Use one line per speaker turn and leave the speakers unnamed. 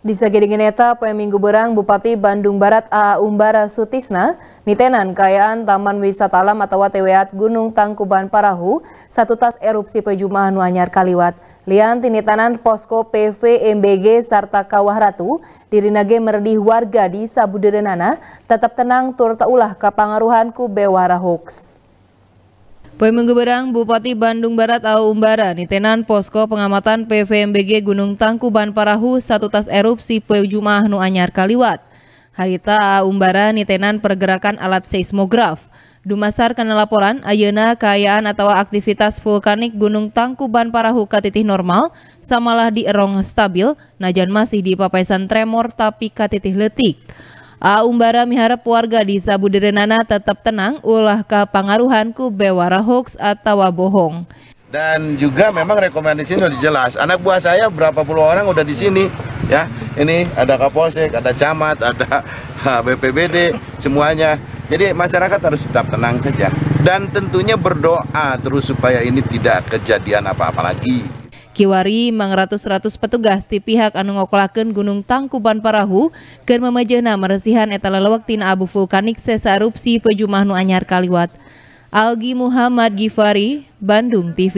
Di Sagidengeneta, Minggu Berang, Bupati Bandung Barat A.A. Umbara Sutisna, Nitenan Kayaan Taman Wisata Alam atau Teweat Gunung Tangkuban Parahu, satu tas erupsi pejumahan Wanyar Kaliwat. Lian tinitanan posko PVMBG MBG serta Kawah Ratu, dirinage Merdi warga di Sabuderenana, tetap tenang turta ulah kepangaruhanku bewara hoax. Poin menggeberang Bupati Bandung Barat Au Umbara nitenan posko pengamatan PVMBG Gunung Tangkuban Parahu satu tas erupsi Poe Jumaah Nu Anyar Kaliwat. Harita Au Umbara nitenan pergerakan alat seismograf. Dumasar karena laporan ayeuna kaayaan atau aktivitas vulkanik Gunung Tangkuban Parahu katitih normal samalah di erong stabil najan masih di papaisan tremor tapi katitih letik. A Umbara miharap warga di Nana tetap tenang ulah kepengaruhan ku bewara hoax atau bohong.
Dan juga memang rekomendasi ini sudah jelas. Anak buah saya berapa puluh orang udah di sini ya. Ini ada Kapolsek, ada camat, ada BPBD semuanya. Jadi masyarakat harus tetap tenang saja dan tentunya berdoa terus supaya ini tidak kejadian apa-apa lagi.
Kiwari mangratus-ratus petugas di pihak anu Gunung Tangkuban Parahu ke memejena meresihan etala lewak tina abu vulkanik sesarupsi erupsi pejumah nu anyar kaliwat. Algi Muhammad Gifari, Bandung TV.